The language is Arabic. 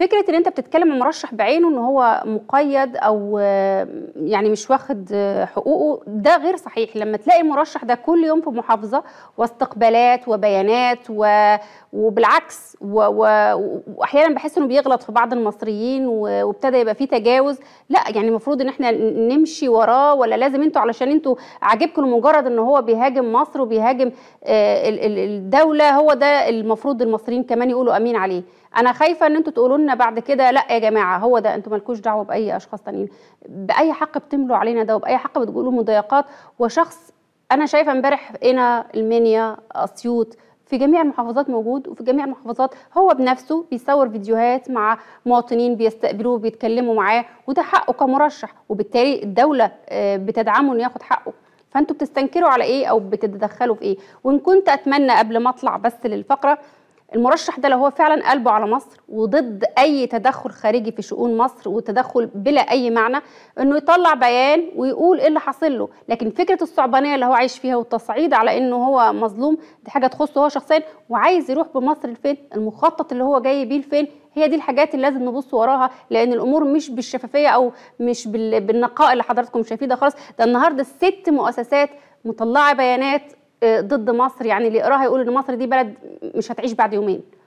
فكره ان انت بتتكلم المرشح بعينه ان هو مقيد او آه، يعني مش واخد آه، حقوقه ده غير صحيح لما تلاقي المرشح ده كل يوم في محافظه واستقبالات وبيانات و... وبالعكس و... و... واحيانا بحس انه بيغلط في بعض المصريين و... وابتدى يبقى فيه تجاوز لا يعني المفروض ان احنا نمشي وراه ولا لازم انتوا علشان انتوا عاجبكم لمجرد ان هو بيهاجم مصر وبيهاجم آه، الدوله هو ده المفروض المصريين كمان يقولوا امين عليه انا خايفه ان انتوا تقولوا لنا بعد كده لا يا جماعه هو ده انتوا مالكوش دعوه باي اشخاص تانيين باي حق بتملوا علينا ده وباي حق بتقولوا مضايقات وشخص انا شايفه امبارح هنا المنيا اسيوط في جميع المحافظات موجود وفي جميع المحافظات هو بنفسه بيصور فيديوهات مع مواطنين بيستقبلوه بيتكلموا معاه وده حقه كمرشح وبالتالي الدوله آه، بتدعمه انه ياخد حقه فانتوا بتستنكروا على ايه او بتتدخلوا في ايه وان كنت اتمنى قبل ما اطلع بس للفقره المرشح ده لو هو فعلا قلبه على مصر وضد اي تدخل خارجي في شؤون مصر وتدخل بلا اي معنى انه يطلع بيان ويقول ايه اللي حاصل له لكن فكره الصعبانيه اللي هو عايش فيها والتصعيد على انه هو مظلوم دي حاجه تخصه هو شخصيا وعايز يروح بمصر لفين المخطط اللي هو جاي بيه لفين هي دي الحاجات اللي لازم نبص وراها لان الامور مش بالشفافيه او مش بالنقاء اللي حضراتكم شايفيه ده خالص ده النهارده ست مؤسسات مطلعه بيانات آه، ضد مصر يعني اللي يقراها يقول ان مصر دي بلد مش هتعيش بعد يومين